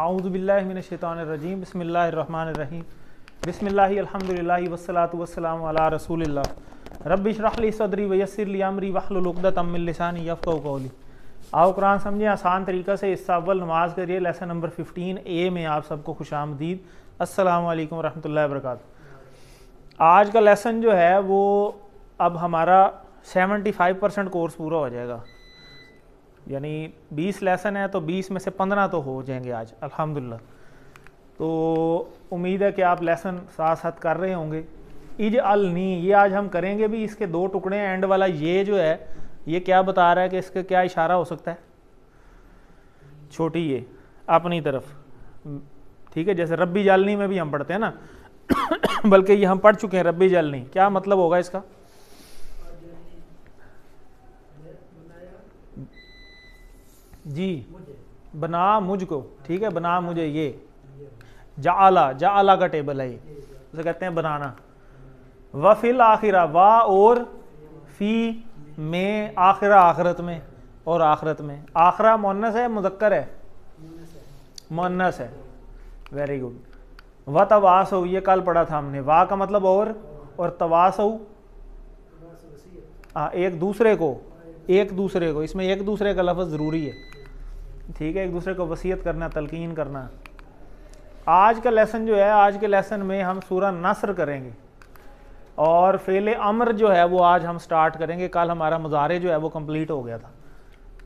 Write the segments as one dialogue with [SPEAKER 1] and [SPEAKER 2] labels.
[SPEAKER 1] आउज़बिल्लिनशैतरजीम बसमीम बसमिल्ला वसलात वसलाम अला रसूल रबिशरली सदरी वयसरली अमरी वहलुलदातमिलसानी यफ़ो कौली आओ कुरान समझें आसान तरीक़ा से इस अव्वल नमाज करिए लेसन नंबर फिफ्टीन ए में आप सबको खुश आमदीद असलकम वरहमल वर्क आज का लेसन जो है वो अब हमारा सेवेंटी फाइव परसेंट कोर्स पूरा हो जाएगा यानी बीस लेसन है तो बीस में से पंद्रह तो हो जाएंगे आज अल्हम्दुलिल्लाह तो उम्मीद है कि आप लेसन साथ साथ कर रहे होंगे इज अल नी ये आज हम करेंगे भी इसके दो टुकड़े एंड वाला ये जो है ये क्या बता रहा है कि इसका क्या इशारा हो सकता है छोटी ये अपनी तरफ ठीक है जैसे रब्बी जालनी में भी हम पढ़ते हैं ना बल्कि ये हम पढ़ चुके हैं रब्बी जालनी क्या मतलब होगा इसका जी बना मुझको ठीक है बना मुझे ये जाला जाला का टेबल है ये उसे कहते हैं बनाना व फिल आखिरा वाह और फी में आखिरा आखरत में और आखरत में आखरा मोनस है मुजक्कर है मोनस है वेरी गुड व तवासो ये कल पढ़ा था हमने वाह का मतलब और और तवासो हाँ, एक दूसरे को एक दूसरे को इसमें एक दूसरे का लफ्ज़ ज़रूरी है ठीक है एक दूसरे को वसीयत करना तलकिन करना आज का लेसन जो है आज के लेसन में हम सूरा नसर करेंगे और फेल अमर जो है वो आज हम स्टार्ट करेंगे कल हमारा मुजारे जो है वो कम्प्लीट हो गया था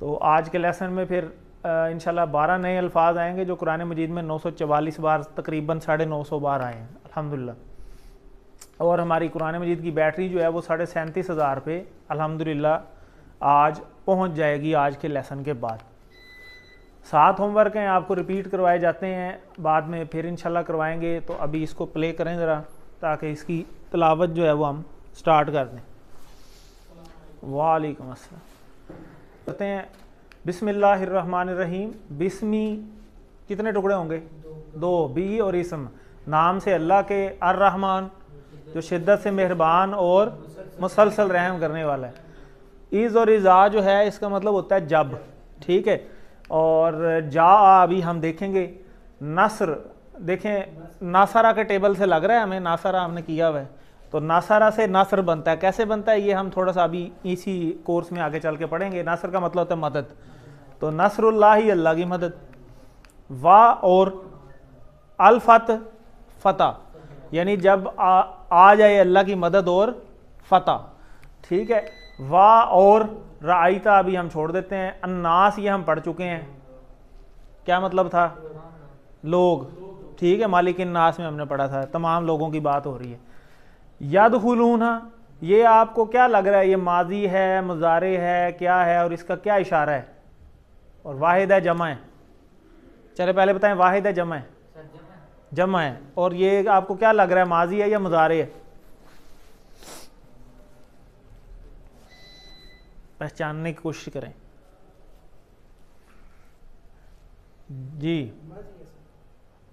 [SPEAKER 1] तो आज के लेसन में फिर इन बारह नए अल्फाज आएंगे जो कुरान मजीद में नौ सौ चवालीस बार तकरीबन साढ़े नौ सौ बार आए हैं अलहमदिल्ला और हमारी कुरान मजीद की बैटरी जो है वो साढ़े सैंतीस हज़ार पे अलहमदिल्ला आज पहुंच जाएगी आज के लेसन के बाद सात होमवर्क हैं आपको रिपीट करवाए जाते हैं बाद में फिर इंशाल्लाह करवाएंगे तो अभी इसको प्ले करें ज़रा ताकि इसकी तलावत जो है वो हम स्टार्ट कर दें वालेकुम अस्सलाम कहते हैं रहीम बिस्मी कितने टुकड़े होंगे दो बी और इसम नाम से अल्लाह के अर्रहमान जो शिद्दत से मेहरबान और मुसलसल रहम करने वाला है इज़ और इज़ आ जो है इसका मतलब होता है जब ठीक है और जा आ अभी हम देखेंगे नसर देखें नासारा के टेबल से लग रहा है हमें नासारा हमने किया हुआ है तो नासारा से नासर बनता है कैसे बनता है ये हम थोड़ा सा अभी इसी कोर्स में आगे चल के पढ़ेंगे नासर का मतलब होता है मदद तो नसरुल्ला ही अल्लाह की मदद वा और अलफत फ़तह यानी जब आ, आ जाए अल्लाह की मदद और फ़तह ठीक है वा और राइता अभी हम छोड़ देते हैं अन्नास ये हम पढ़ चुके हैं क्या मतलब था लोग ठीक है मालिक अन्नास में हमने पढ़ा था तमाम लोगों की बात हो रही है याद खलूना ये आपको क्या लग रहा है ये माजी है मुजारे है क्या है और इसका क्या इशारा है और वाहिद है जमा है चले पहले बताएं वाहिद है जमा है जमा है और ये आपको क्या लग रहा है माजी है या मुजारे है पहचानने की कोशिश करें जी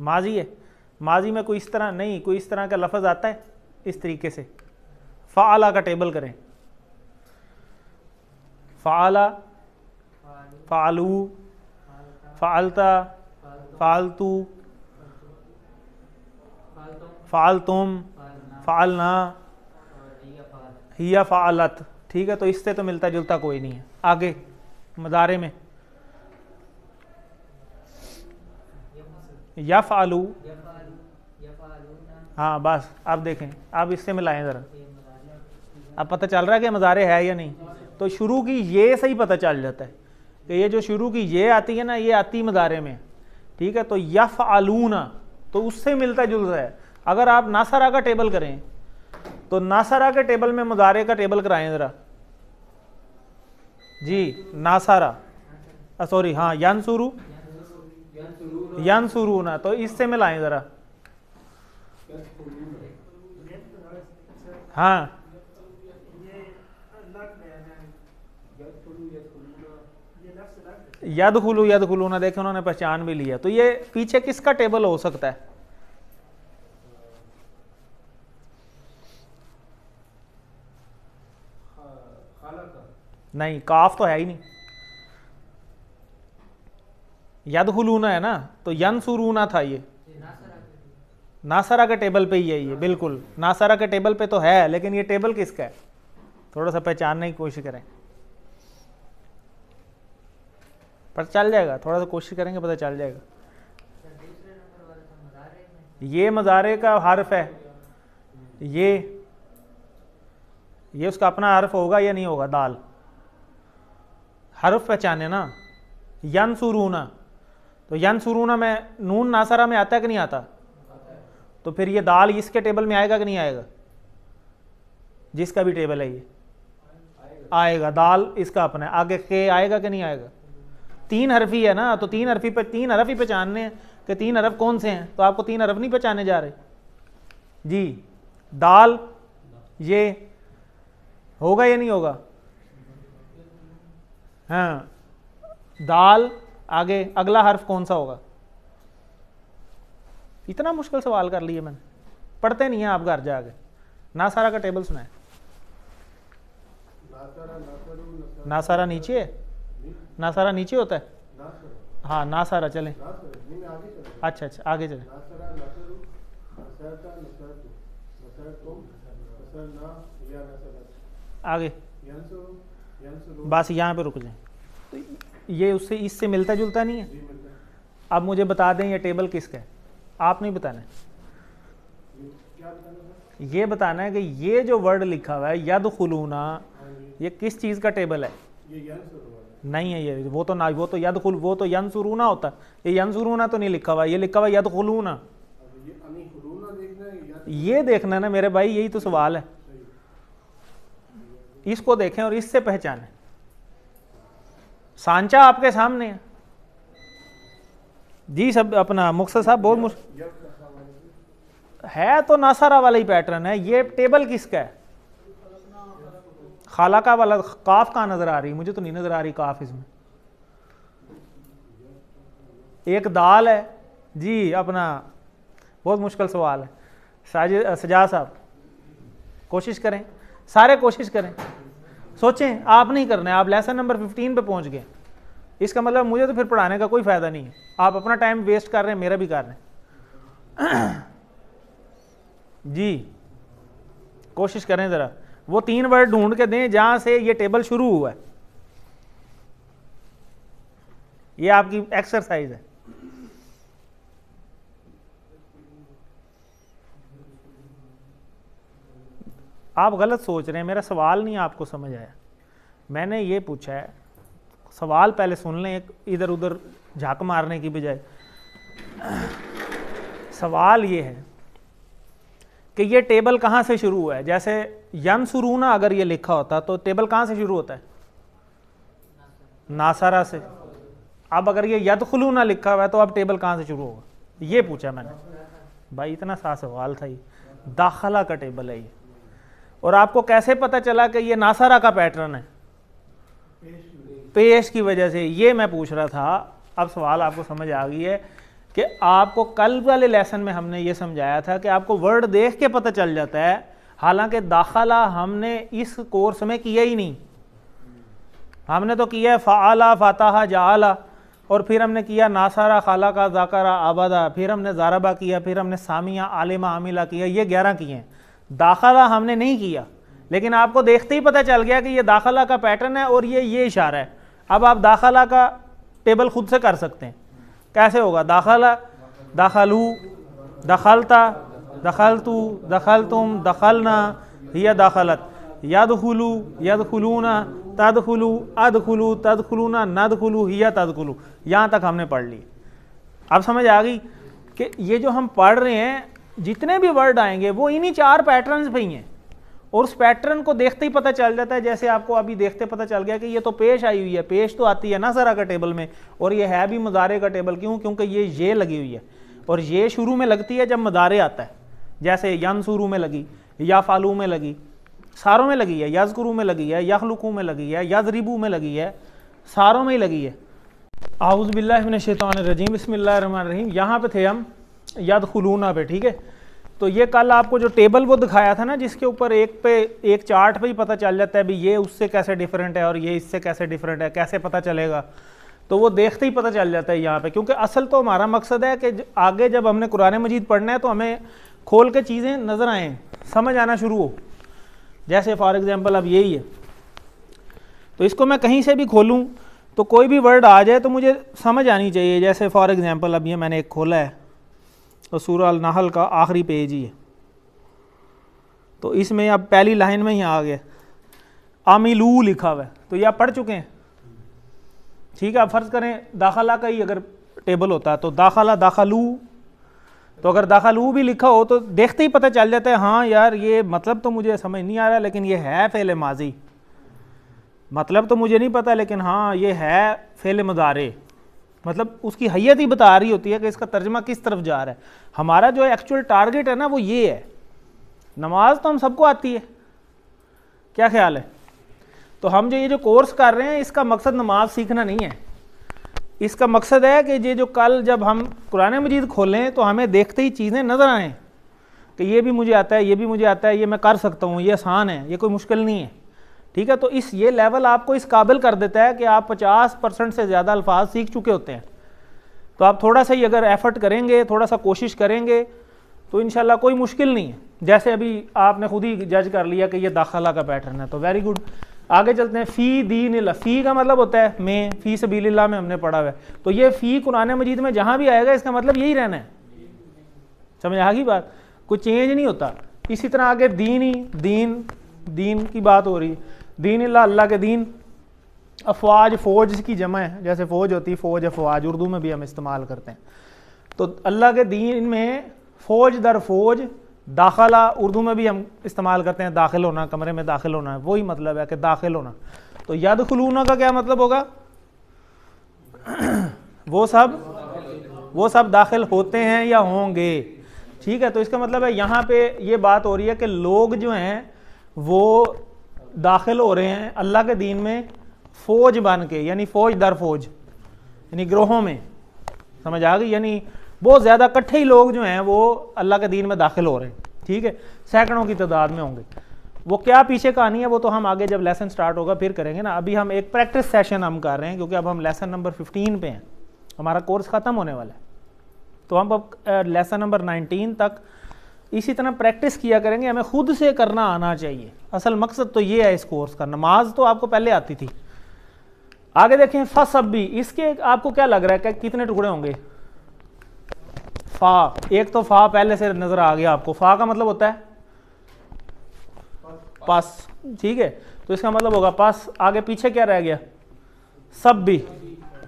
[SPEAKER 1] माजी है माजी में कोई इस तरह नहीं कोई इस तरह का लफज आता है इस तरीके से फ़ाला का टेबल करें फ़ाला फ़ालू फ़ालता फ़ालतू फ़ालतुम फ़ालना हिया फ़ालत ठीक है तो इससे तो मिलता जुलता कोई नहीं है आगे मदारे में यफ आलू हाँ बस आप देखें आप इससे मिलाएं ज़रा अब पता चल रहा है कि मज़ारे है या नहीं तो शुरू की ये से ही पता चल जाता है कि ये जो शुरू की ये आती है ना ये आती मदारे में ठीक है तो यफ आलूना तो उससे मिलता जुलता है अगर आप नासरा का टेबल करें तो नासरा के टेबल में मदारे का टेबल कराएं ज़रा जी नासारा सॉरी हाँ यानसुरु यानसुरु ना तो इससे मिलाएं ज़रा हाँ यद खुलू यद खुलू ना देखे उन्होंने पहचान भी लिया तो ये पीछे किसका टेबल हो सकता है नहीं काफ तो है ही नहीं यद है ना तो यन सुरूना था ये नासारा के टेबल पे ही है ये बिल्कुल नासारा के टेबल पे तो है लेकिन ये टेबल किसका है थोड़ा सा पहचानने की कोशिश करें पर चल जाएगा थोड़ा सा कोशिश करेंगे पता चल जाएगा ये मज़ारे का हर्फ है ये ये उसका अपना हर्फ होगा या नहीं होगा दाल हरफ पहचाने ना यन सुरूना तो यन सुरूना में नून नासरा में आता है कि नहीं आता तो फिर ये दाल इसके टेबल में आएगा कि नहीं आएगा जिसका भी टेबल है ये आएगा दाल इसका अपना है आगे के आएगा कि नहीं आएगा तीन हरफी है ना तो तीन हरफी पर तीन हरफ ही पहचानने हैं कि तीन हरफ कौन से हैं तो आपको तीन हरफ नहीं पहचाने जा रहे जी दाल ये होगा या नहीं होगा हाँ दाल आगे अगला हर्फ कौन सा होगा इतना मुश्किल सवाल कर लिए मैंने पढ़ते नहीं हैं आप घर जाके ना सारा का टेबल सुना है ना सारा नीचे है ना सारा नीचे होता है हाँ ना सारा चले अच्छा अच्छा आगे चले आगे बस यहाँ पे रुक जाए तो ये उससे इससे मिलता जुलता नहीं है अब मुझे बता दें ये टेबल किसका है आप नहीं बताना है ये बताना है कि ये जो वर्ड लिखा हुआ है यद खुलूना ये किस चीज़ का टेबल है नहीं है ये वो तो ना वो तो यद खुल वो तो यन सुरूना होता ये यन सुरूना तो नहीं लिखा हुआ ये लिखा हुआ यद खुलूना ये देखना ना मेरे भाई यही तो सवाल है इसको देखें और इससे पहचानें सांचा आपके सामने है जी सब अपना मुख्तर साहब बहुत मुश्किल है तो नासारा वाला ही पैटर्न है ये टेबल किसका है खाला का वाला काफ का नज़र आ रही मुझे तो नहीं नज़र आ रही काफ इसमें एक दाल है जी अपना बहुत मुश्किल सवाल है साजिद सजा साहब कोशिश करें सारे कोशिश करें सोचें आप नहीं करना है आप लेसन नंबर फिफ्टीन पे पहुंच गए इसका मतलब मुझे तो फिर पढ़ाने का कोई फ़ायदा नहीं है आप अपना टाइम वेस्ट कर रहे हैं मेरा भी कर रहे हैं जी कोशिश करें ज़रा वो तीन वर्ड ढूंढ के दें जहाँ से ये टेबल शुरू हुआ है ये आपकी एक्सरसाइज है आप गलत सोच रहे हैं मेरा सवाल नहीं आपको समझ आया मैंने ये पूछा है सवाल पहले सुन लें एक इधर उधर झाक मारने की बजाय सवाल ये है कि ये टेबल कहाँ से शुरू हुआ है जैसे शुरू सुरूना अगर ये लिखा होता तो टेबल कहाँ से शुरू होता है नासारा से अब अगर ये यद ना लिखा हुआ है तो अब टेबल कहाँ से शुरू होगा ये पूछा मैंने भाई इतना सा सवाल था ये दाखला का टेबल है ये और आपको कैसे पता चला कि ये नासारा का पैटर्न है पेश की वजह से ये मैं पूछ रहा था अब सवाल आपको समझ आ गई है कि आपको कल वाले लेसन में हमने ये समझाया था कि आपको वर्ड देख के पता चल जाता है हालांकि दाखला हमने इस कोर्स में किया ही नहीं हमने तो किया है फ़ाला फाताहा जाला और फिर हमने किया नासारा खाला का जाकारा आबादा फिर हमने जाराबा किया फिर हमने सामिया आलिमा आमिला किया ये ग्यारह किए हैं दाखला हमने नहीं किया लेकिन आपको देखते ही पता चल गया कि ये दाखला का पैटर्न है और ये ये इशारा है अब आप दाखला का टेबल खुद से कर सकते हैं कैसे होगा दाखला दाखलू दखलता दखलतू दखल तुम दखलना या दाखलत यद यद खुलू खुलू तद अद खुलू तद अदखलू नद खुलू या तद खुलू यहाँ तक हमने पढ़ ली अब समझ आ गई कि ये जो हम पढ़ रहे हैं जितने भी वर्ड आएंगे वो इन्हीं चार पैटर्न्स पे ही हैं और उस पैटर्न को देखते ही पता चल जाता है जैसे आपको अभी देखते पता चल गया कि ये तो पेश आई हुई है पेश तो आती है ना सरा का टेबल में और ये है भी मदारे का टेबल क्यों क्योंकि ये ये लगी हुई है और ये शुरू में लगती है जब मदारे आता है जैसे यन शुरू में लगी या फालू में लगी सारों में लगी है गुरु में लगी है यखलुकू में लगी है यजरिबू में लगी है सारों में ही लगी है आउज़बिल्लाशैतरजीम बसमिल्लर रहीम यहाँ पे थे हम याद खलूना पे ठीक है तो ये कल आपको जो टेबल वो दिखाया था ना जिसके ऊपर एक पे एक चार्ट पे ही पता चल जाता है भी ये उससे कैसे डिफरेंट है और ये इससे कैसे डिफरेंट है कैसे पता चलेगा तो वो देखते ही पता चल जाता है यहाँ पे क्योंकि असल तो हमारा मकसद है कि आगे जब हमने कुरान मजीद पढ़ना है तो हमें खोल के चीज़ें नज़र आएँ समझ आना शुरू हो जैसे फॉर एग्ज़ाम्पल अब यही है तो इसको मैं कहीं से भी खोलूँ तो कोई भी वर्ड आ जाए तो मुझे समझ आनी चाहिए जैसे फॉर एग्ज़ाम्पल अब ये मैंने एक खोला है तो अल नाहल का आखिरी पेज ही है तो इसमें अब पहली लाइन में ही आ गए आमिलू लिखा हुआ है तो ये आप पढ़ चुके हैं ठीक है आप फर्ज करें दाखला का ही अगर टेबल होता है तो दाखला दाखलू तो अगर दाखलू भी लिखा हो तो देखते ही पता चल जाता है हाँ यार ये मतलब तो मुझे समझ नहीं आ रहा लेकिन ये है फेल माजी मतलब तो मुझे नहीं पता लेकिन हाँ ये है फेल मदारे मतलब उसकी हैयत ही बता रही होती है कि इसका तर्जमा किस तरफ जा रहा है हमारा जो एक्चुअल टारगेट है ना वो ये है नमाज तो हम सबको आती है क्या ख्याल है तो हम जो ये जो कोर्स कर रहे हैं इसका मकसद नमाज सीखना नहीं है इसका मकसद है कि ये जो कल जब हम कुरान मजीद खोलें तो हमें देखते ही चीज़ें नज़र आएँ कि ये भी मुझे आता है ये भी मुझे आता है ये मैं कर सकता हूँ ये आसान है ये कोई मुश्किल नहीं है ठीक है तो इस ये लेवल आपको इस काबिल कर देता है कि आप 50 परसेंट से ज़्यादा अल्फाज सीख चुके होते हैं तो आप थोड़ा सा ही अगर एफ़र्ट करेंगे थोड़ा सा कोशिश करेंगे तो इन कोई मुश्किल नहीं है जैसे अभी आपने खुद ही जज कर लिया कि ये दाखिला का पैटर्न है तो वेरी गुड आगे चलते हैं फ़ी दीन फ़ी का मतलब होता है मे फ़ी सबीला में हमने पढ़ा हुआ है तो ये फ़ी कुरान मजीद में जहाँ भी आएगा इसका मतलब यही रहना है समझ आ गई बात कोई चेंज नहीं होता इसी तरह आगे दीन ही दीन दीन की बात हो रही है दीन अल्लाह के दीन अफवाज फ़ौज की जमा है जैसे फ़ौज होती फ़ौज अफवाज उर्दू में भी हम इस्तेमाल करते हैं तो अल्लाह के दीन में फ़ौज दर फ़ौज दाखिला उर्दू में भी हम इस्तेमाल करते हैं दाखिल होना कमरे में दाखिल होना वही मतलब है कि दाखिल होना तो यद खलूना का क्या मतलब होगा वो सब वो सब दाखिल होते हैं या होंगे ठीक है तो इसका मतलब है यहाँ पे ये बात हो रही है कि लोग जो हैं वो दाखिल हो रहे हैं अल्लाह के दीन में फौज बन के यानी फौज दर फौज यानी ग्रोहों में समझ आ गई यानी बहुत ज़्यादा इकट्ठे ही लोग जो हैं वो अल्लाह के दीन में दाखिल हो रहे हैं ठीक है सैकड़ों की तादाद में होंगे वो क्या पीछे कहानी है वो तो हम आगे जब लेसन स्टार्ट होगा फिर करेंगे ना अभी हम एक प्रैक्टिस सेशन हम कर रहे हैं क्योंकि अब हम लेसन नंबर फिफ्टीन पे हैं हमारा कोर्स ख़त्म होने वाला है तो हम अब लेसन नंबर नाइनटीन तक इसी तरह प्रैक्टिस किया करेंगे हमें खुद से करना आना चाहिए असल मकसद तो ये है इस कोर्स का नमाज तो आपको पहले आती थी आगे देखें फा सब भी इसके आपको क्या लग रहा है कि कितने टुकड़े होंगे फा एक तो फा पहले से नज़र आ गया आपको फा का मतलब होता है पास ठीक है तो इसका मतलब होगा पास आगे पीछे क्या रह गया सब भी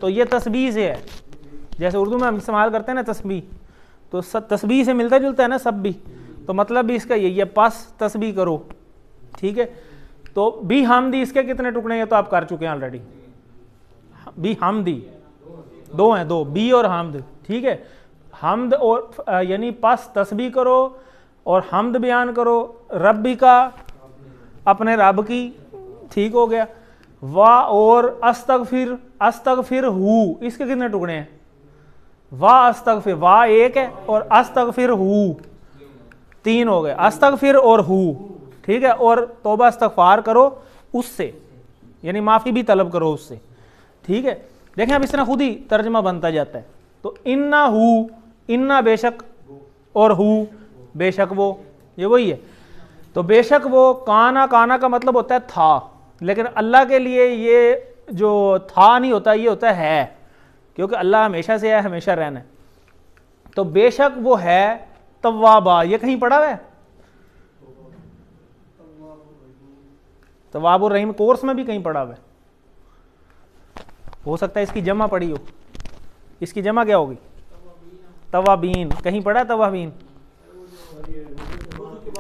[SPEAKER 1] तो ये तस्बी से है जैसे उर्दू में हम इस्तेमाल करते हैं ना तस्बी तो सब तस्बी से मिलता जुलता है ना सब भी तो मतलब भी इसका यही है पास तस्बी करो ठीक है तो बी हम दी इसके कितने टुकड़े हैं तो आप कर चुके हैं ऑलरेडी बी हम दी दो हैं दो बी और हमद ठीक है हमद और यानी पास तस्बी करो और हमद बयान करो रब का अपने रब की ठीक हो गया वाह और अस्तक फिर अस्तक फिर हु इसके कितने टुकड़े हैं वा अस्तगफिर वाह एक है और अस्तगफिर हु तीन हो गए अस्तगफिर और हु ठीक है और तोबा अस्तगफार करो उससे यानी माफ़ी भी तलब करो उससे ठीक है देखें अब इस तरह खुद ही तर्जमा बनता जाता है तो इन्ना हु इन्ना बेशक और हु बेशक वो ये वही है तो बेशक वो काना काना का मतलब होता है था लेकिन अल्लाह के लिए ये जो था नहीं होता ये होता है क्योंकि अल्लाह हमेशा से है हमेशा रहना है तो बेशक वो है तवाबा ये कहीं पढ़ा हुआ है तवाब रहीम कोर्स में भी कहीं पढ़ा हुआ है हो सकता है इसकी जमा पड़ी हो इसकी जमा क्या होगी तवाबीन कहीं पड़ा है तवाबीन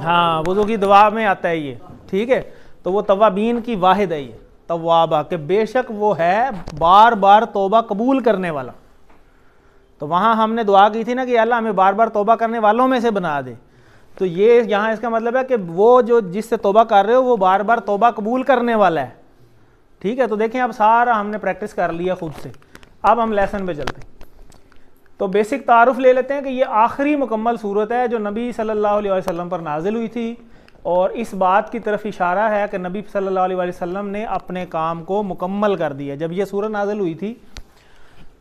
[SPEAKER 1] हाँ वजू की दवा में आता है ये ठीक है तो वो तवाबीन की वाहिद है ये तवाबा के बेशक वो है बार बार तोबा कबूल करने वाला तो वहाँ हमने दुआ की थी ना कि अल्लाह हमें बार बार तोबा करने वालों में से बना दे तो ये यहाँ इसका मतलब है कि वो जो जिससे तोबा कर रहे हो वो बार बार तोबा कबूल करने वाला है ठीक है तो देखें अब सारा हमने प्रैक्टिस कर लिया खुद से अब हम लेसन पे चलते हैं तो बेसिक तारफ़ ले लेते हैं कि ये आखिरी मुकम्मल सूरत है जो नबी सल्लल्लाहु अलैहि वसल्लम पर नाजिल हुई थी और इस बात की तरफ इशारा है कि नबी सल्लल्लाहु अलैहि वसल्लम ने अपने काम को मुकम्मल कर दिया जब यह सूरत नाजल हुई थी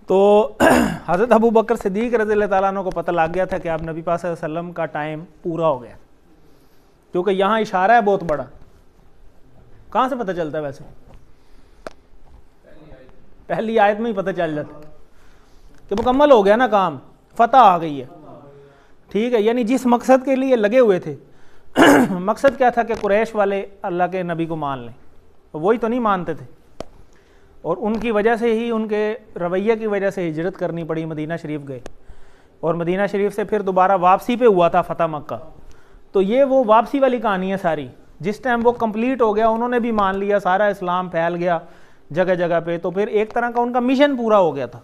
[SPEAKER 1] तो हज़रत अबू बकर सदीक रज़ी तैन को पता लग गया था कि अब नबी पा वसल्लम का टाइम पूरा हो गया क्योंकि यहाँ इशारा है बहुत बड़ा कहाँ से पता चलता है वैसे पहली आयत में ही पता चल जाता कि मुकम्मल हो गया ना काम फतह आ गई है ठीक है यानी जिस मकसद के लिए लगे हुए थे मकसद क्या था कि कुरैश वाले अल्लाह के नबी को मान लें वही तो नहीं मानते थे और उनकी वजह से ही उनके रवैये की वजह से हिजरत करनी पड़ी मदीना शरीफ गए और मदीना शरीफ से फिर दोबारा वापसी पे हुआ था फतेह मक्का तो ये वो वापसी वाली कहानी है सारी जिस टाइम वो कंप्लीट हो गया उन्होंने भी मान लिया सारा इस्लाम फैल गया जगह जगह पे तो फिर एक तरह का उनका मिशन पूरा हो गया था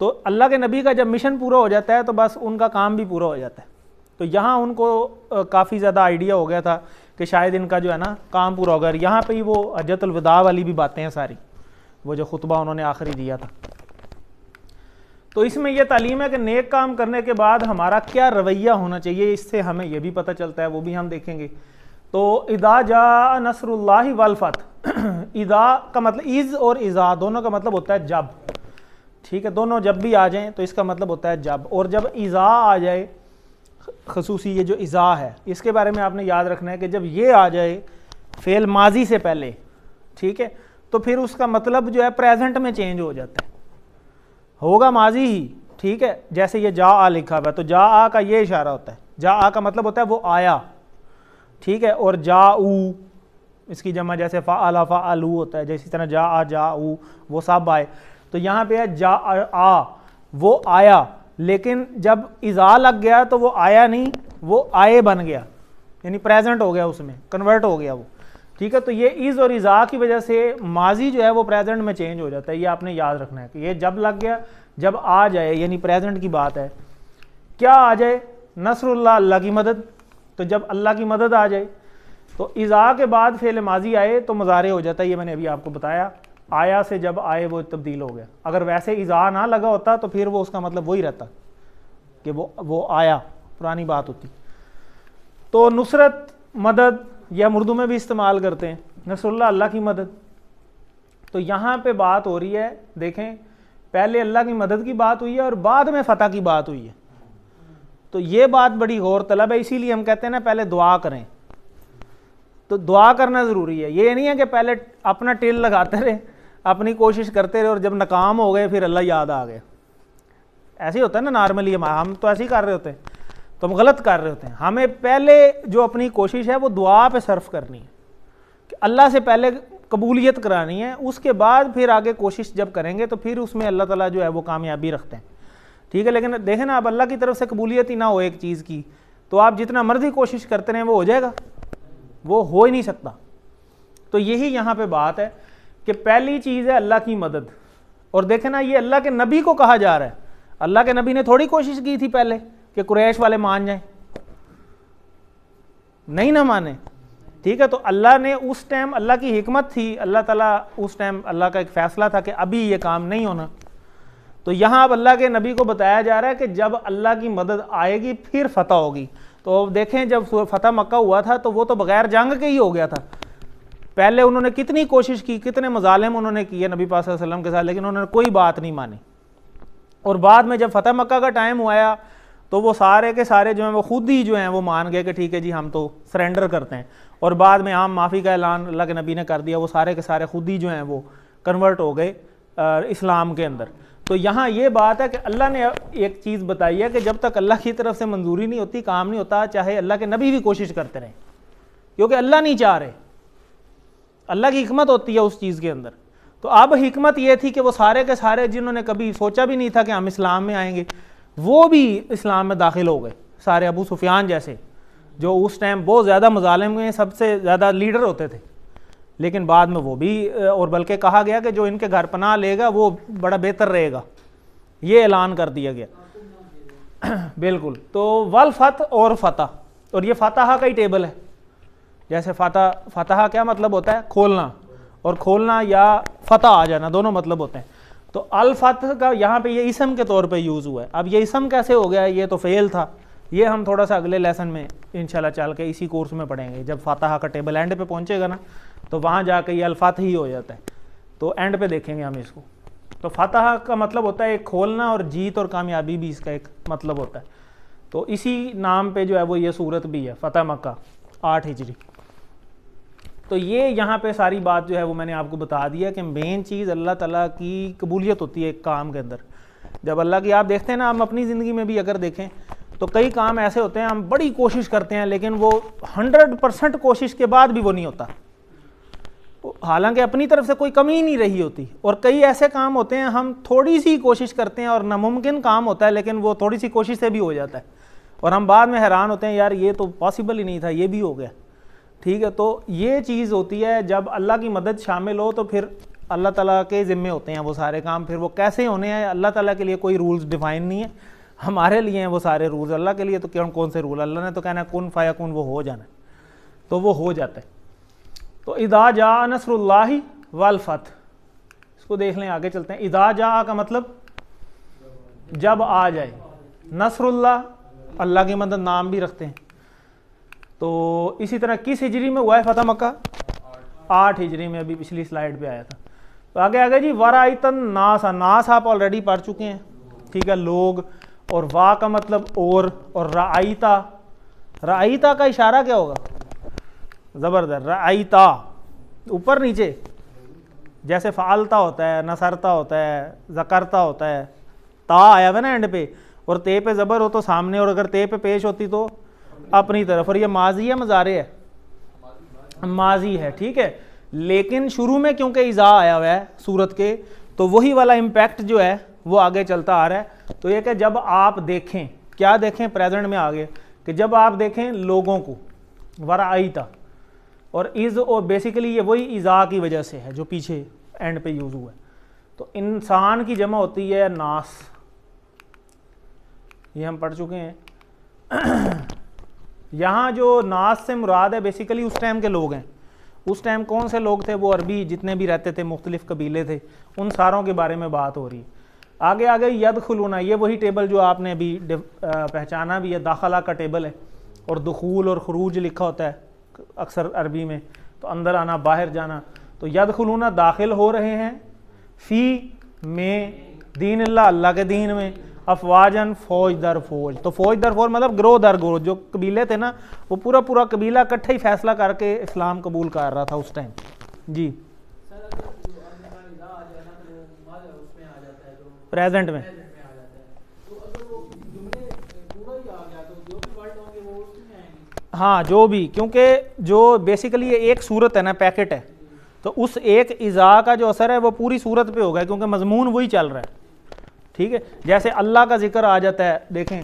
[SPEAKER 1] तो अल्लाह के नबी का जब मिशन पूरा हो जाता है तो बस उनका काम भी पूरा हो जाता है तो यहाँ उनको काफ़ी ज़्यादा आइडिया हो गया था कि शायद इनका जो है ना काम पूरा होगा यहाँ पर ही वो अजतलविदा वाली भी बातें हैं सारी वो जो खुतबा उन्होंने आखिरी दिया था तो इसमें यह तालीम है कि नेक काम करने के बाद हमारा क्या रवैया होना चाहिए इससे हमें यह भी पता चलता है वो भी हम देखेंगे तो इदा जा नसरुल्ला वलफत इदा का मतलब इज़ और इज़ा दोनों का मतलब होता है जब ठीक है दोनों जब भी आ जाएं तो इसका मतलब होता है जब और जब इज़ा आ जाए खसूसी ये जो इज़ा है इसके बारे में आपने याद रखना है कि जब ये आ जाए फेल माजी से पहले ठीक है तो फिर उसका मतलब जो है प्रेजेंट में चेंज हो जाता है होगा माजी ही ठीक है जैसे ये जा आ लिखा हुआ है तो जा आ का ये इशारा होता है जा आ का मतलब होता है वो आया ठीक है और जा ऊ इसकी जमा जैसे फ़ा आला फ़ा आलू होता है जैसी तरह जा आ जा ऊ वो सब आए तो यहाँ पे है जा आ, आ वो आया लेकिन जब इज़ा लग गया तो वो आया नहीं वो आए बन गया यानी प्रेजेंट हो गया उसमें कन्वर्ट हो गया वो ठीक है तो ये इज़ और इज़ा की वजह से माजी जो है वो प्रेजेंट में चेंज हो जाता है ये आपने याद रखना है कि ये जब लग गया जब आ जाए यानी प्रेजेंट की बात है क्या आ जाए नसरुल्ला अल्लाह की मदद तो जब अल्लाह की मदद आ जाए तो इज़ा के बाद फेल माजी आए तो मज़ारे हो जाता है ये मैंने अभी आपको बताया आया से जब आए वो तब्दील हो गया अगर वैसे इज़ा ना लगा होता तो फिर वो उसका मतलब वही रहता कि वो वो आया पुरानी बात होती तो नुसरत मदद या उर्दू में भी इस्तेमाल करते हैं नसरुल्ला अल्लाह की मदद तो यहाँ पे बात हो रही है देखें पहले अल्लाह की मदद की बात हुई है और बाद में फ़तह की बात हुई है तो ये बात बड़ी गौर तलब है इसीलिए हम कहते हैं ना पहले दुआ करें तो दुआ करना ज़रूरी है ये नहीं है कि पहले अपना टेल लगाते रहे अपनी कोशिश करते रहे और जब नाकाम हो गए फिर अल्लाह याद आ गए ऐसे ही होता है ना नॉर्मली हम हम तो ऐसे ही कर रहे होते हैं तो हम गलत कर रहे होते हैं हमें पहले जो अपनी कोशिश है वो दुआ पे सर्फ करनी है कि अल्लाह से पहले कबूलियत करानी है उसके बाद फिर आगे कोशिश जब करेंगे तो फिर उसमें अल्लाह ताला जो है वो कामयाबी रखते हैं ठीक है लेकिन देखें ना आप अल्लाह की तरफ से कबूलियत ही ना हो एक चीज़ की तो आप जितना मर्जी कोशिश करते रहें वो हो जाएगा वो हो ही नहीं सकता तो यही यहाँ पर बात है कि पहली चीज़ है अल्लाह की मदद और देखे ना ये अल्लाह के नबी को कहा जा रहा है अल्लाह के नबी ने थोड़ी कोशिश की थी पहले कि कुरैश वाले मान जाए नहीं ना माने ठीक है तो अल्लाह ने उस टाइम अल्लाह की हमत थी अल्लाह ताला उस टाइम अल्लाह का एक फ़ैसला था कि अभी ये काम नहीं होना तो यहाँ अब अल्लाह के नबी को बताया जा रहा है कि जब अल्लाह की मदद आएगी फिर फतह होगी तो देखें जब फतह मक्का हुआ था तो वो तो बगैर जंग के ही हो गया था पहले उन्होंने कितनी कोशिश की कितने मजालम उन्होंने किए नबी पा के साथ लेकिन उन्होंने कोई बात नहीं मानी और बाद में जब फतेह मक्का का टाइम हुआ तो वो सारे के सारे जो हैं वो खुद ही जो हैं वो मान गए कि ठीक है जी हम तो सरेंडर करते हैं और बाद में आम माफ़ी का ऐलान अल्लाह के नबी ने कर दिया वो सारे के सारे खुद ही जो हैं वो कन्वर्ट हो गए इस्लाम के अंदर तो यहाँ ये बात है कि अल्लाह ने एक चीज़ बताई है कि जब तक अल्लाह की तरफ से मंजूरी नहीं होती काम नहीं होता चाहे अल्लाह के नबी भी कोशिश करते रहें क्योंकि अल्लाह नहीं चाह रहे अल्लाह की हमत होती है उस चीज़ के अंदर तो अब हमत ये थी कि वो सारे के सारे जिन्होंने कभी सोचा भी नहीं था कि हम इस्लाम में आएंगे वो भी इस्लाम में दाखिल हो गए सारे अबू सुफियान जैसे जो उस टाइम बहुत ज़्यादा मजालम में सबसे ज़्यादा लीडर होते थे लेकिन बाद में वो भी और बल्कि कहा गया कि जो इनके घर पनाह लेगा वो बड़ा बेहतर रहेगा ये ऐलान कर दिया गया बिल्कुल तो वल फत और फतह और ये फतह का ही टेबल है जैसे फ़तह फतहा क्या मतलब होता है खोलना और खोलना या फतह आ जाना दोनों मतलब होते हैं तो अलफत का यहाँ पे ये इसम के तौर पे यूज़ हुआ है अब ये इसम कैसे हो गया ये तो फेल था ये हम थोड़ा सा अगले लेसन में इंशाल्लाह चल के इसी कोर्स में पढ़ेंगे जब फतह का टेबल एंड पे पहुँचेगा ना तो वहाँ कर ये अल्फात ही हो जाता है तो एंड पे देखेंगे हम इसको तो फतह का मतलब होता है खोलना और जीत और कामयाबी भी इसका एक मतलब होता है तो इसी नाम पे जो है वो ये सूरत भी है फतह मक्का आठ हिजरी तो ये यहाँ पे सारी बात जो है वो मैंने आपको बता दिया कि मेन चीज़ अल्लाह ताला की कबूलियत होती है एक काम के अंदर जब अल्लाह की आप देखते हैं ना हम अपनी ज़िंदगी में भी अगर देखें तो कई काम ऐसे होते हैं हम बड़ी कोशिश करते हैं लेकिन वो हंड्रेड परसेंट कोशिश के बाद भी वो नहीं होता तो हालांकि अपनी तरफ से कोई कमी नहीं रही होती और कई ऐसे काम होते हैं हम थोड़ी सी कोशिश करते हैं और नामुमकिन काम होता है लेकिन वो थोड़ी सी कोशिश से भी हो जाता है और हम बाद में हैरान होते हैं यार ये तो पॉसिबल ही नहीं था ये भी हो गया ठीक है तो ये चीज़ होती है जब अल्लाह की मदद शामिल हो तो फिर अल्लाह ताला के ज़िम्मे होते हैं वो सारे काम फिर वो कैसे होने हैं अल्लाह ताला के लिए कोई रूल्स डिफाइन नहीं है हमारे लिए हैं वो सारे रूल्स अल्लाह के लिए तो क्यों कौन से रूल अल्लाह ने तो कहना है कौन फ़ाया कौन वो हो जाना तो वो हो जाता है तो इदा जा नसरुल्ला वालफत इसको देख लें आगे चलते हैं इदा जा का मतलब जब आ जाए नसरुल्ला अल्लाह की मदद नाम भी रखते हैं तो इसी तरह किस हिजरी में हुआ है फतेह मक्का आठ हिजरी में अभी पिछली स्लाइड पे आया था तो आगे आगे जी वराइतन नासा नास आप ऑलरेडी पढ़ चुके हैं ठीक है लोग और वा का मतलब और और रईता रईता का इशारा क्या होगा ज़बरदस्त रईता ऊपर नीचे जैसे फालता होता है नसरता होता है जकरता होता है ता आया हुआ ना एंड पे और ते पे ज़बर हो तो सामने और अगर ते पे पेश होती तो अपनी तरफ और ये माजी है मज़ारे है माजी है ठीक है लेकिन शुरू में क्योंकि इज़ा आया हुआ है सूरत के तो वही वाला इम्पैक्ट जो है वो आगे चलता आ रहा है तो ये कि जब आप देखें क्या देखें प्रेजेंट में आगे कि जब आप देखें लोगों को आई था और इज़ और बेसिकली ये वही इज़ा की वजह से है जो पीछे एंड पे यूज़ हुआ है तो इंसान की जमा होती है नास ये हम पढ़ चुके हैं यहाँ जो नास से मुराद है बेसिकली उस टाइम के लोग हैं उस टाइम कौन से लोग थे वो अरबी जितने भी रहते थे मुख्तलिफ कबीले थे उन सारों के बारे में बात हो रही है आगे आगे यद खुलूना ये वही टेबल जो आपने अभी पहचाना भी है दाखला का टेबल है और दखूल और खरूज लिखा होता है अक्सर अरबी में तो अंदर आना बाहर जाना तो यद खुलूना दाखिल हो रहे हैं फ़ी में दीन अल्लाह अल्लाह के दीन में अफवाजन फौज दर फौज तो फौज दर फौज मतलब ग्रोह दर ग्रोह जो कबीले थे ना वो पूरा पूरा कबीला इकट्ठा ही फैसला करके इस्लाम कबूल कर रहा था उस टाइम जी प्रेजेंट तो तो में तो हाँ जो भी क्योंकि जो बेसिकली ये एक सूरत है ना पैकेट है तो उस एक इज़ा का जो असर है वो पूरी सूरत पे होगा क्योंकि मजमून वही चल रहा है ठीक है जैसे अल्लाह का जिक्र आ जाता है देखें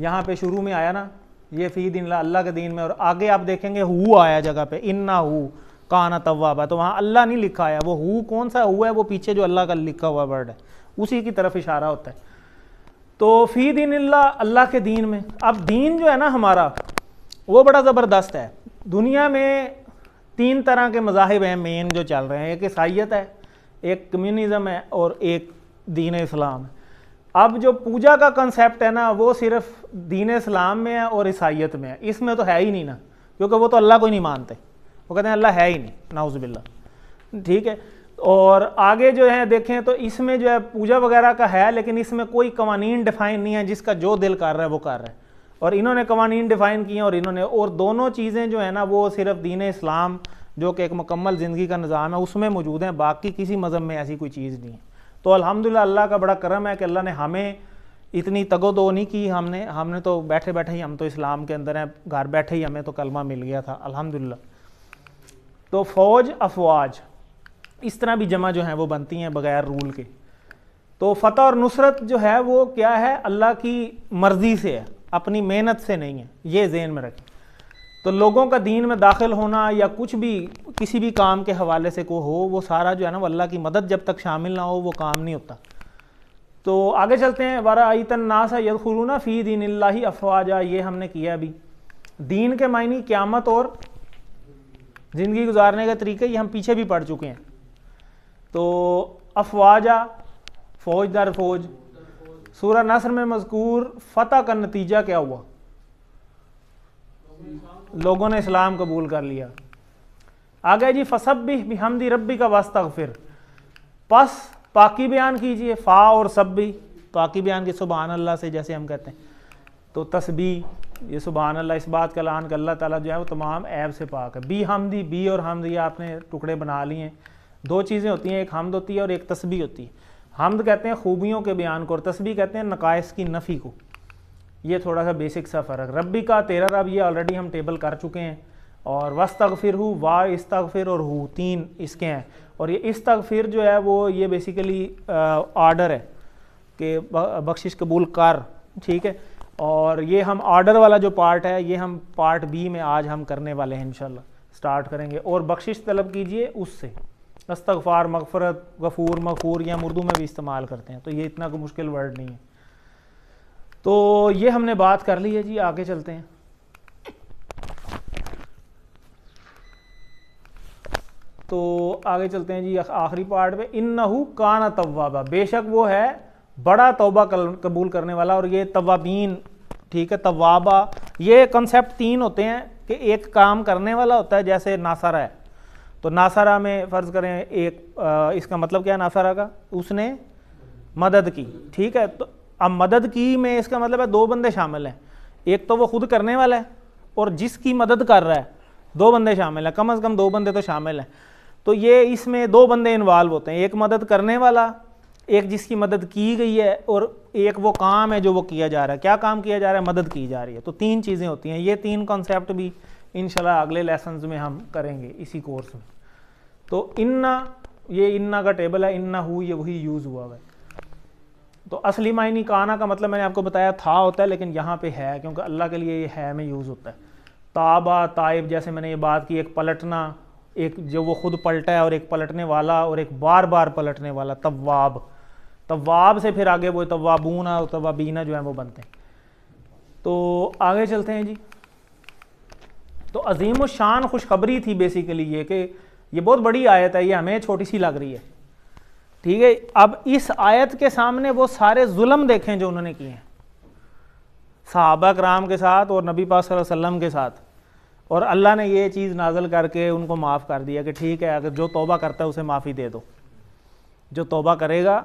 [SPEAKER 1] यहाँ पे शुरू में आया ना ये फ़ी दिन अल्लाह के दिन में और आगे आप देखेंगे हु आया जगह पे इन्ना हु काना है तो वहाँ अल्लाह नहीं लिखा आया वो हु कौन सा हुआ है वो पीछे जो अल्लाह का लिखा हुआ वर्ड है उसी की तरफ इशारा होता है तो फ़ी दिन अल्लाह के दीन में अब दीन जो है ना हमारा वो बड़ा ज़बरदस्त है दुनिया में तीन तरह के मजाहब हैं मेन जो चल रहे हैं एक ईसाइत है एक कम्युनिज्म है और एक दीन इस्लाम है अब जो पूजा का कंसेप्ट है ना वो सिर्फ दीन इस्लाम में है और ईसाइत में है इसमें तो है ही नहीं ना क्योंकि वो तो अल्लाह को ही नहीं मानते वो कहते हैं अल्लाह है ही नहीं नाउजबिल्ला ठीक है और आगे जो है देखें तो इसमें जो है पूजा वगैरह का है लेकिन इसमें कोई कवानीन डिफाइन नहीं है जिसका जो दिल कर रहा है वो कर रहा है और इन्होंने कवानीन डिफाइन किए और इन्होंने और दोनों चीज़ें जो है ना वो सिर्फ दीन इस्लाम जो कि एक मुकम्मल ज़िंदगी का निज़ाम है उसमें मौजूद हैं बाकी किसी मज़हब में ऐसी कोई चीज़ नहीं है तो अल्हम्दुलिल्लाह अल्लाह का बड़ा करम है कि अल्लाह ने हमें इतनी तगो दो नहीं की हमने हमने तो बैठे बैठे ही हम तो इस्लाम के अंदर हैं घर बैठे ही हमें तो कलमा मिल गया था अल्हम्दुलिल्लाह तो फ़ौज अफवाज इस तरह भी जमा जो हैं वो बनती हैं बगैर रूल के तो फ़तह और नुसरत जो है वो क्या है अल्लाह की मर्ज़ी से है अपनी मेहनत से नहीं है ये जेन में रखें तो लोगों का दीन में दाखिल होना या कुछ भी किसी भी काम के हवाले से को हो वो सारा जो है ना अल्लाह की मदद जब तक शामिल ना हो वो काम नहीं होता तो आगे चलते हैं वारा आयतन नासा यदखलूना फ़ी दीन अफवाजा ये हमने किया अभी दीन के मायने क़्यामत और ज़िंदगी गुजारने के तरीके ये हम पीछे भी पढ़ चुके हैं तो अफवाजा फौज दर फौज सूर्य नसर में मजकूर फतेह का नतीजा क्या हुआ लोगों ने इस्लाम कबूल कर लिया आ गया जी फसब भी हमदी रब्बी का वास्ता फिर पस पाकि बयान कीजिए फ़ा और सब्बी पाकि बयान की सुबहान अल्लाह से जैसे हम कहते हैं तो तस्बी ये सुबहान अल्लाह इस बात का लान कि अल्लाह ताला जो है वो तमाम ऐब से पाक है बी हमदी बी और हमदी आपने टुकड़े बना लिए दो चीज़ें होती हैं एक हमद होती है और एक तस्बी होती है हमद कहते हैं खूबियों के बयान को और तस्बी कहते हैं नकायस की नफ़ी को ये थोड़ा सा बेसिक सा फ़र्क रबी का तेरह रब ये ऑलरेडी हम टेबल कर चुके हैं और वस वस्तगफिर हु वा तकफिर और हु तीन इसके हैं और ये इस तकफिर जो है वो ये बेसिकली ऑर्डर है कि बख्शिश कबूल कर ठीक है और ये हम ऑर्डर वाला जो पार्ट है ये हम पार्ट बी में आज हम करने वाले हैं इन स्टार्ट करेंगे और बख्शिश तलब कीजिए उससे अस्तगफार मगफरत गफूर मगफूर या उर्दू में भी इस्तेमाल करते हैं तो ये इतना कोई मुश्किल वर्ड नहीं है तो ये हमने बात कर ली है जी आगे चलते हैं तो आगे चलते हैं जी आखिरी पार्ट में इन नहू काना तवाबा बेशक वो है बड़ा तोबा कबूल करने वाला और ये तवाबीन ठीक है तवाबा ये कंसेप्ट तीन होते हैं कि एक काम करने वाला होता है जैसे नासारा है तो नासारा में फ़र्ज़ करें एक आ, इसका मतलब क्या है नासारा का उसने मदद की ठीक है तो अब मदद की में इसका मतलब है दो बंदे शामिल हैं एक तो वो खुद करने वाला है और जिसकी मदद कर रहा है दो बंदे शामिल हैं कम से कम दो बंदे तो शामिल हैं तो ये इसमें दो बंदे इन्वॉल्व होते हैं एक मदद करने वाला एक जिसकी मदद की गई है और एक वो काम है जो वो किया जा रहा है क्या काम किया जा रहा है मदद की जा रही है तो तीन चीज़ें होती हैं ये तीन कॉन्सेप्ट भी इन अगले लेसन में हम करेंगे इसी कोर्स में तो इन्ना ये इन्ना का टेबल है इन्ना हु ये वही यूज़ हुआ है तो असली मायनी काना का मतलब मैंने आपको बताया था होता है लेकिन यहाँ पे है क्योंकि अल्लाह के लिए ये है में यूज़ होता है ताबा ताइब जैसे मैंने ये बात की एक पलटना एक जो वो खुद पलटा है और एक पलटने वाला और एक बार बार पलटने वाला तवाब तवाब से फिर आगे वो तवाबूना और तवाबीना जो है वो बनते हैं तो आगे चलते हैं जी तो अजीम शान खुशखबरी थी बेसिकली ये कि ये बहुत बड़ी आयत है ये हमें छोटी सी लग रही है ठीक है अब इस आयत के सामने वो सारे जुल्म देखें जो उन्होंने किए हैं सहाबा राम के साथ और नबी पाक वसम के साथ और अल्लाह ने ये चीज़ नाजल करके उनको माफ़ कर दिया कि ठीक है अगर जो तोबा करता है उसे माफ़ी दे दो जो तोबा करेगा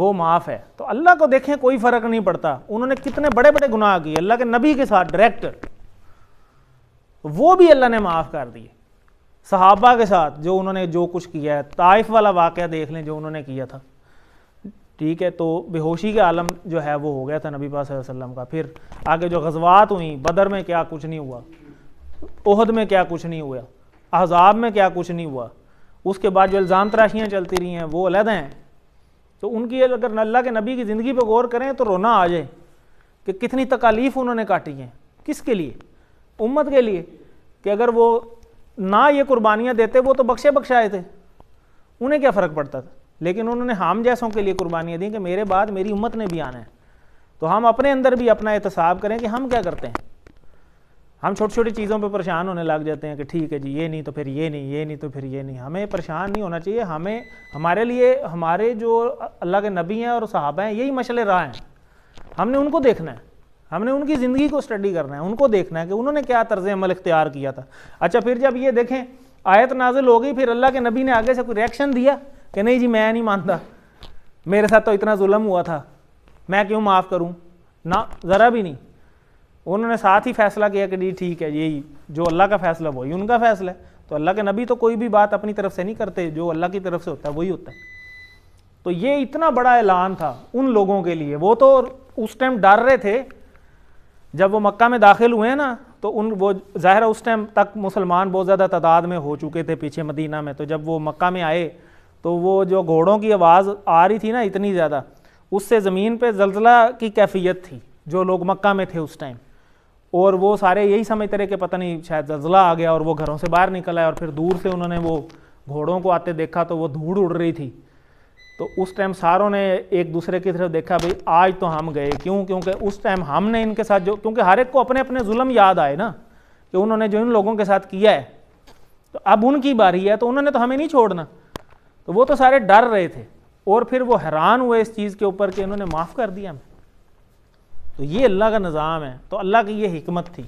[SPEAKER 1] वो माफ़ है तो अल्लाह को देखें कोई फ़र्क नहीं पड़ता उन्होंने कितने बड़े बड़े गुनाह किए अल्लाह के नबी के साथ डायरेक्ट वो भी अल्लाह ने माफ़ कर दिए सहाबा के साथ जो उन्होंने जो कुछ किया है ताइफ वाला वाक़ देख लें जो उन्होंने किया था ठीक है तो बेहोशी का आलम जो है वो हो गया था नबी पा का फिर आगे जो गजवात हुई बदर में क्या कुछ नहीं हुआ उहद में क्या कुछ नहीं हुआ अहजाब में क्या कुछ नहीं हुआ उसके बाद जो इल्ज़ाम तराशियाँ चलती रही हैं वो अलग हैं तो उनकी अगर अल्लाह के नबी की ज़िंदगी पर गौर करें तो रोना आ जाए कि कितनी तकालीफ़ उन्होंने काटी हैं किसके लिए उम्मत के लिए कि अगर वो ना ये कुर्बानियाँ देते वो तो बख्शे बख्शाए थे उन्हें क्या फ़र्क पड़ता था लेकिन उन्होंने हम जैसों के लिए कुर्बानियाँ दी कि मेरे बाद मेरी उम्मत ने भी आना है तो हम अपने अंदर भी अपना एहतसाब करें कि हम क्या करते हैं हम छोटी छोटी चीज़ों पर परेशान होने लग जाते हैं कि ठीक है जी ये नहीं तो फिर ये नहीं ये नहीं तो फिर ये नहीं हमें परेशान नहीं होना चाहिए हमें हमारे लिए हमारे जो अल्लाह के नबी हैं और साहबा हैं यही मशले रहा हैं हमने उनको देखना है हमने उनकी ज़िंदगी को स्टडी करना है उनको देखना है कि उन्होंने क्या तर्ज अमल इख्तियार किया था अच्छा फिर जब ये देखें आयत नाजिल हो गई फिर अल्लाह के नबी ने आगे से कोई रिएक्शन दिया कि नहीं जी मैं नहीं मानता मेरे साथ तो इतना जुल्म हुआ था मैं क्यों माफ़ करूँ ना ज़रा भी नहीं उन्होंने साथ ही फैसला किया कि जी ठीक है यही जो अल्लाह का फैसला वही उनका फैसला है तो अल्लाह के नबी तो कोई भी बात अपनी तरफ से नहीं करते जो अल्लाह की तरफ से होता है वही होता है तो ये इतना बड़ा ऐलान था उन लोगों के लिए वो तो उस टाइम डर रहे थे जब वो मक्का में दाखिल हुए ना तो उन वो ज़ाहिर उस टाइम तक मुसलमान बहुत ज़्यादा तादाद में हो चुके थे पीछे मदीना में तो जब वो मक्का में आए तो वो जो घोड़ों की आवाज़ आ रही थी ना इतनी ज़्यादा उससे ज़मीन पे जलजला की कैफियत थी जो लोग मक्का में थे उस टाइम और वो सारे यही समझते रहे कि पता नहीं शायद जलजला आ गया और वो घरों से बाहर निकला आए और फिर दूर से उन्होंने वो घोड़ों को आते देखा तो वो धूड़ उड़ रही थी तो उस टाइम सारों ने एक दूसरे की तरफ देखा भाई आज तो हम गए क्यों क्योंकि उस टाइम हमने इनके साथ जो क्योंकि हर एक को अपने अपने जुल्म याद आए ना कि उन्होंने जो इन लोगों के साथ किया है तो अब उनकी बारी है तो उन्होंने तो हमें नहीं छोड़ना तो वो तो सारे डर रहे थे और फिर वो हैरान हुए इस चीज़ के ऊपर कि इन्होंने माफ़ कर दिया हमें तो ये अल्लाह का निज़ाम है तो अल्लाह की ये हमत थी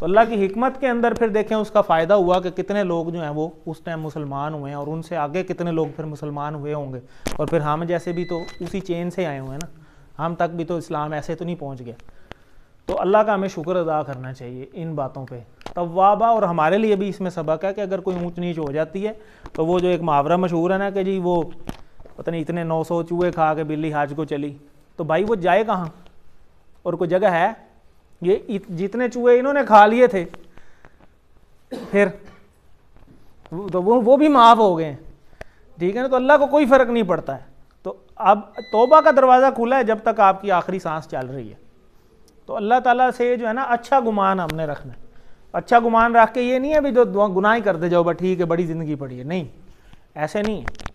[SPEAKER 1] तो अल्लाह की हमत के अंदर फिर देखें उसका फ़ायदा हुआ कि कितने लोग जो हैं वो उस टाइम मुसलमान हुए हैं और उनसे आगे कितने लोग फिर मुसलमान हुए होंगे और फिर हम जैसे भी तो उसी चेन से आए हुए हैं ना हम तक भी तो इस्लाम ऐसे तो नहीं पहुँच गया तो अल्लाह का हमें शुक्र अदा करना चाहिए इन बातों पर तवाबा और हमारे लिए भी इसमें सबक है कि अगर कोई ऊँच नीच हो जाती है तो वो जो एक मुहावरा मशहूर है ना कि जी वो पता नहीं इतने नौ सौ चूहे खा के बिल्ली हाज को चली तो भाई वो जाए कहाँ और कोई जगह है ये जितने चूहे इन्होंने खा लिए थे फिर तो वो वो भी माफ़ हो गए ठीक है ना तो अल्लाह को कोई फ़र्क नहीं पड़ता है तो अब तोबा का दरवाज़ा खुला है जब तक आपकी आखिरी सांस चल रही है तो अल्लाह ताला से जो है ना अच्छा गुमान हमने रखना अच्छा गुमान रख के ये नहीं है भी जो गुनाह ही करते जाओ बट ठीक है बड़ी ज़िंदगी पड़ी है नहीं ऐसे नहीं है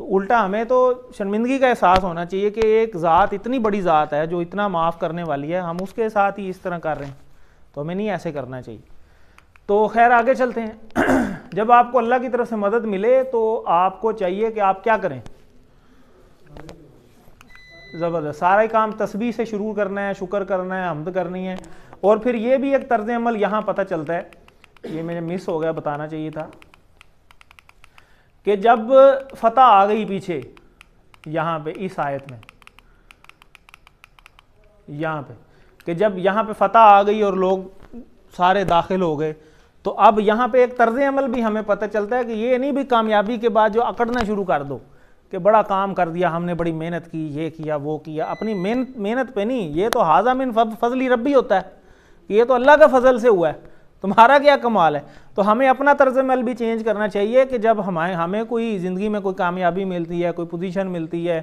[SPEAKER 1] तो उल्टा हमें तो शर्मिंदगी का एहसास होना चाहिए कि एक ज़ात इतनी बड़ी ज़ात है जो इतना माफ़ करने वाली है हम उसके साथ ही इस तरह कर रहे हैं तो हमें नहीं ऐसे करना चाहिए तो खैर आगे चलते हैं जब आपको अल्लाह की तरफ से मदद मिले तो आपको चाहिए कि आप क्या करें ज़बरदस्त सारा ही काम तस्वीर से शुरू करना है शुक्र करना है हमद करनी है और फिर ये भी एक तर्ज अमल यहाँ पता चलता है ये मुझे मिस हो गया बताना चाहिए था कि जब फतह आ गई पीछे यहाँ पे इस आयत में यहाँ पे कि जब यहाँ पे फतह आ गई और लोग सारे दाखिल हो गए तो अब यहाँ पे एक तर्ज अमल भी हमें पता चलता है कि ये नहीं भी कामयाबी के बाद जो अकड़ना शुरू कर दो कि बड़ा काम कर दिया हमने बड़ी मेहनत की ये किया वो किया अपनी मेहनत मेहनत पे नहीं ये तो हाजाम फजली रब भी होता है कि ये तो अल्लाह का फजल से हुआ है तुम्हारा क्या कमाल है तो हमें अपना तर्ज मल भी चेंज करना चाहिए कि जब हमारे हमें कोई ज़िंदगी में कोई कामयाबी मिलती है कोई पोजीशन मिलती है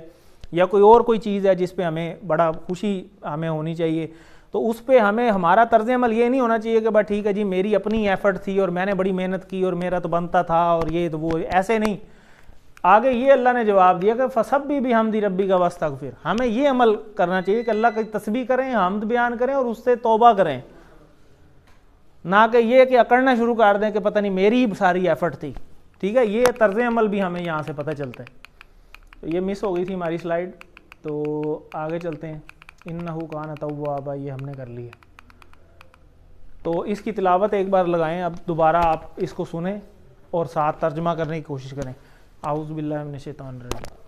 [SPEAKER 1] या कोई और कोई चीज़ है जिस पे हमें बड़ा खुशी हमें होनी चाहिए तो उस पर हमें हमारा तर्ज अमल ये नहीं होना चाहिए कि भाई ठीक है जी मेरी अपनी एफर्ट थी और मैंने बड़ी मेहनत की और मेरा तो बनता था और ये तो वो ऐसे नहीं आगे ये अल्लाह ने जवाब दिया कि फसब भी भी हमदी रब्बी का वस्ता फिर हमें ये अमल करना चाहिए कि अल्लाह की तस्वीर करें हमद बयान करें और उससे तोबा करें ना कि ये कि अकड़ना शुरू कर दें कि पता नहीं मेरी ही सारी एफर्ट थी ठीक है ये तर्ज अमल भी हमें यहाँ से पता चलता है तो ये मिस हो गई थी हमारी स्लाइड तो आगे चलते हैं इन नहू कान तवाबा ये हमने कर लिया तो इसकी तिलावत एक बार लगाएं अब दोबारा आप इसको सुने और साथ तर्जमा करने की कोशिश करें आउज़ बिल्ला शैतान रजीम